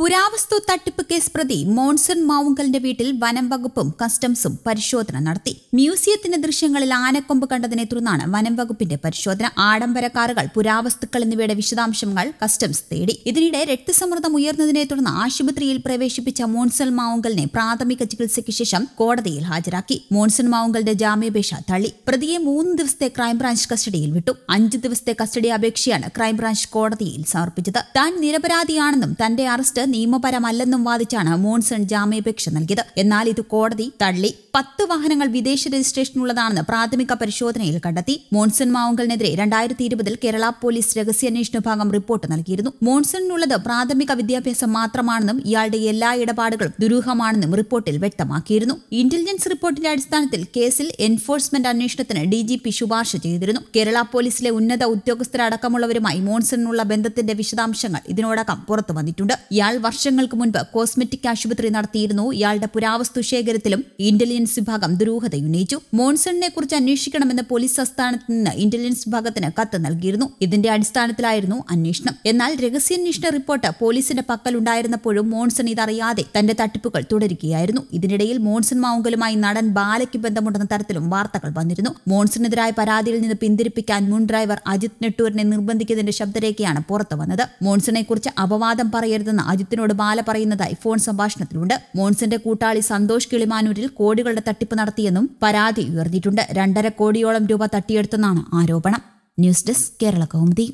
പുരാവസ്തു തട്ടിപ്പ് കേസ് പ്രതി മോൺസൺ മാവുങ്കലിന്റെ വീട്ടിൽ വനം വകുപ്പും കസ്റ്റംസും പരിശോധന നടത്തി മ്യൂസിയത്തിന്റെ ദൃശ്യങ്ങളിൽ ആനക്കൊമ്പ് കണ്ടതിനെ തുടർന്നാണ് വനം വകുപ്പിന്റെ പരിശോധന ആഡംബര കാറുകൾ പുരാവസ്തുക്കൾ എന്നിവയുടെ വിശദാംശങ്ങൾ കസ്റ്റംസ് തേടി ഇതിനിടെ രക്തസമ്മർദ്ദം ഉയർന്നതിനെ തുടർന്ന് ആശുപത്രിയിൽ പ്രവേശിപ്പിച്ച മോൺസൺ മാവുങ്കലിനെ പ്രാഥമിക ചികിത്സയ്ക്ക് ശേഷം കോടതിയിൽ ഹാജരാക്കി മോൺസൺ മാവുങ്കലിന്റെ ജാമ്യാപേക്ഷ തള്ളി പ്രതിയെ മൂന്ന് ദിവസത്തെ ക്രൈംബ്രാഞ്ച് കസ്റ്റഡിയിൽ വിട്ടു അഞ്ച് ദിവസത്തെ കസ്റ്റഡി അപേക്ഷയാണ് ക്രൈംബ്രാഞ്ച് കോടതിയിൽ സമർപ്പിച്ചത് താൻ നിരപരാധിയാണെന്നും തന്റെ അറസ്റ്റ് നിയമപരമല്ലെന്നും വാദിച്ചാണ് മോൺസൺ ജാമ്യാപേക്ഷ നൽകിയത് എന്നാൽ ഇത് കോടതി തള്ളി പത്ത് വാഹനങ്ങൾ വിദേശ രജിസ്ട്രേഷനുള്ളതാണെന്ന് പ്രാഥമിക പരിശോധനയിൽ കണ്ടെത്തി മോൺസൺ മാവുങ്കലിനെതിരെ രണ്ടായിരത്തി ഇരുപതിൽ കേരള പോലീസ് രഹസ്യാന്വേഷണ വിഭാഗം റിപ്പോർട്ട് നൽകിയിരുന്നു മോൺസണിനുള്ളത് പ്രാഥമിക വിദ്യാഭ്യാസം മാത്രമാണെന്നും ഇയാളുടെ എല്ലാ ഇടപാടുകളും ദുരൂഹമാണെന്നും റിപ്പോർട്ടിൽ വ്യക്തമാക്കിയിരുന്നു ഇന്റലിജൻസ് റിപ്പോർട്ടിന്റെ അടിസ്ഥാനത്തിൽ കേസിൽ എൻഫോഴ്സ്മെന്റ് അന്വേഷണത്തിന് ഡിജിപി ശുപാർശ ചെയ്തിരുന്നു കേരള പോലീസിലെ ഉന്നത ഉദ്യോഗസ്ഥരടക്കമുള്ളവരുമായി മോൺസണിനുള്ള ബന്ധത്തിന്റെ വിശദാംശങ്ങൾ ഇതിനോടകം പുറത്തു വന്നിട്ടുണ്ട് ഇയാൾ ഇയാൾ വർഷങ്ങൾക്ക് മുൻപ് കോസ്മെറ്റിക് ആശുപത്രി നടത്തിയിരുന്നു ഇയാളുടെ പുരാവസ്തു ശേഖരത്തിലും ഇന്റലിജൻസ് വിഭാഗം ദുരൂഹത ഉന്നയിച്ചു മോൺസണിനെ കുറിച്ച് അന്വേഷിക്കണമെന്ന് പോലീസ് ആസ്ഥാനത്ത് നിന്ന് ഇന്റലിജൻസ് വിഭാഗത്തിന് കത്ത് നൽകിയിരുന്നു ഇതിന്റെ അടിസ്ഥാനത്തിലായിരുന്നു അന്വേഷണം എന്നാൽ രഹസ്യാന്വേഷണ റിപ്പോർട്ട് പോലീസിന്റെ പക്കലുണ്ടായിരുന്നപ്പോഴും മോൺസൺ ഇതറിയാതെ തന്റെ തട്ടിപ്പുകൾ തുടരുകയായിരുന്നു ഇതിനിടയിൽ മോൺസൺ മാവുങ്കലുമായി നടൻ ബാലയ്ക്ക് ബന്ധമുണ്ടെന്ന തരത്തിലും വാർത്തകൾ വന്നിരുന്നു മോൺസണിനെതിരായ പരാതിയിൽ നിന്ന് പിന്തിരിപ്പിക്കാൻ മുൻ ഡ്രൈവർ അജിത് നെട്ടൂരിനെ നിർബന്ധിക്കുന്നതിന്റെ ശബ്ദരേഖയാണ് പുറത്തു വന്നത് മോൺസണെക്കുറിച്ച് അപവാദം പറയരുതെന്ന് അജിത് അജിത്തിനോട് ബാല പറയുന്നതായി ഫോൺ സംഭാഷണത്തിലുണ്ട് മോൺസിന്റെ കൂട്ടാളി സന്തോഷ് കിളിമാനൂരിൽ കോടികളുടെ തട്ടിപ്പ് നടത്തിയെന്നും പരാതി ഉയർന്നിട്ടുണ്ട് രണ്ടര കോടിയോളം രൂപ തട്ടിയെടുത്തെന്നാണ് ആരോപണം ന്യൂസ് ഡെസ്ക് കേരള കൗമുദി